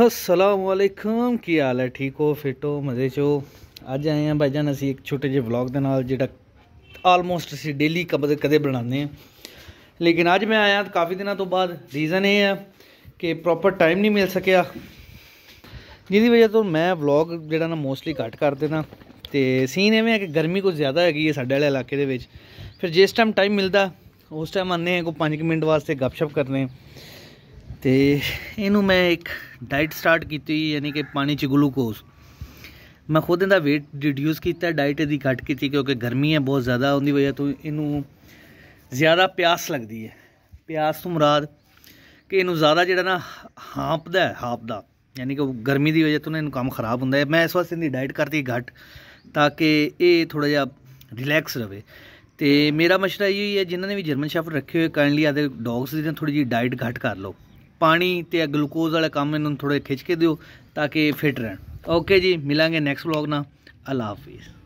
ਵਾਲੇਕਮ ਕੀ ਹਾਲ ਹੈ ਠੀਕ ਹੋ ਫਿਟ ਹੋ ਮਜ਼ੇ 'ਚ ਹੋ ਅੱਜ ਆਏ ਆ ਭਾਈਜਾਨ ਅਸੀਂ ਇੱਕ ਛੋਟੇ ਜਿਹੇ ਵਲੌਗ ਦੇ ਨਾਲ ਜਿਹੜਾ ਆਲਮੋਸਟ ਅਸੀਂ ਡੇਲੀ ਕਦੇ ਕਦੇ ਬਣਾਉਂਦੇ ਆ ਲੇਕਿਨ ਅੱਜ ਮੈਂ ਆਇਆ ਕਾਫੀ ਦਿਨਾਂ ਤੋਂ ਬਾਅਦ ਰੀਜ਼ਨ ਇਹ ਹੈ ਕਿ ਪ੍ਰੋਪਰ ਟਾਈਮ ਨਹੀਂ ਮਿਲ ਸਕਿਆ ਜਿਹਦੀ ਵਜ੍ਹਾ ਤੋਂ ਮੈਂ ਵਲੌਗ ਜਿਹੜਾ ਨਾ ਮੋਸਟਲੀ ਘੱਟ ਕਰ ਦੇਣਾ ਤੇ ਸੀਨ ਐਵੇਂ ਹੈ ਕਿ ਗਰਮੀ ਕੁਝ ਜ਼ਿਆਦਾ ਹੈਗੀ ਹੈ ਸਾਡੇ ਵਾਲੇ ਇਲਾਕੇ ਦੇ ਵਿੱਚ ਫਿਰ ਜਿਸ ਟਾਈਮ ਟਾਈਮ ਮਿਲਦਾ ਉਸ ਟਾਈਮ ਆਨੇ ਆ ਕੋ 5 ਮਿੰਟ ਵਾਸਤੇ ਗੱਪਸ਼ਪ ਕਰਨੇ ਤੇ ਇਹਨੂੰ ਮੈਂ ਇੱਕ ਡਾਈਟ ਸਟਾਰਟ ਕੀਤੀ ਯਾਨੀ ਕਿ ਪਾਣੀ ਚ ਗਲੂਕੋਜ਼ ਮੈਂ ਖੁਦ ਇਹਦਾ weight ਰਿਡਿਊਸ ਕੀਤਾ ਡਾਈਟ ਇਹਦੀ ਘਟ ਕੀਤੀ ਕਿਉਂਕਿ ਗਰਮੀ ਹੈ ਬਹੁਤ ਜ਼ਿਆਦਾ ਉਹਦੀ ਵਜ੍ਹਾ ਤੋਂ ਇਹਨੂੰ ਜ਼ਿਆਦਾ ਪਿਆਸ ਲੱਗਦੀ ਹੈ ਪਿਆਸ ਤੋਂ ਮੁਰਾਦ ਕਿ ਇਹਨੂੰ ਜ਼ਿਆਦਾ ਜਿਹੜਾ ਨਾ ਹਾਂਪਦਾ ਹੈ ਹਾਂਪਦਾ ਯਾਨੀ ਕਿ ਗਰਮੀ ਦੀ ਵਜ੍ਹਾ ਤੋਂ ਇਹਨੂੰ ਕੰਮ ਖਰਾਬ ਹੁੰਦਾ ਹੈ ਮੈਂ ਇਸ ਵਾਸਤੇ ਇਹਦੀ ਡਾਈਟ ਕਰਤੀ ਘਟ ਤਾਂ ਕਿ ਇਹ ਥੋੜਾ ਜਿਹਾ ਰਿਲੈਕਸ ਰਵੇ ਤੇ ਮੇਰਾ ਮਸ਼ਵਰਾ ਇਹ ਹੀ ਹੈ ਜਿਨ੍ਹਾਂ ਨੇ ਵੀ ਜਰਮਨ ਸ਼ੈਫਰ ਰੱਖੇ ਹੋਏ ਕਾਈਂਡਲੀ ਆਦੇ ਡੌਗਸ ਦੀ ਥੋੜੀ ਜੀ ਡਾਈਟ ਘਟ ਕਰ ਲਓ ਪਾਣੀ ਤੇ ਗਲੂਕੋਜ਼ ਵਾਲੇ ਕੰਮ ਇਹਨਾਂ ਨੂੰ ਥੋੜੇ ਖਿੱਚ ਕੇ ਦਿਓ ਤਾਂ ਕਿ ਫਿਟ ਰਹਿਣ ਓਕੇ ਜੀ ਮਿਲਾਂਗੇ ਨੈਕਸਟ ਵਲੌਗ ਨਾਲ ਅੱਲਾ ਹਾਫਿਜ਼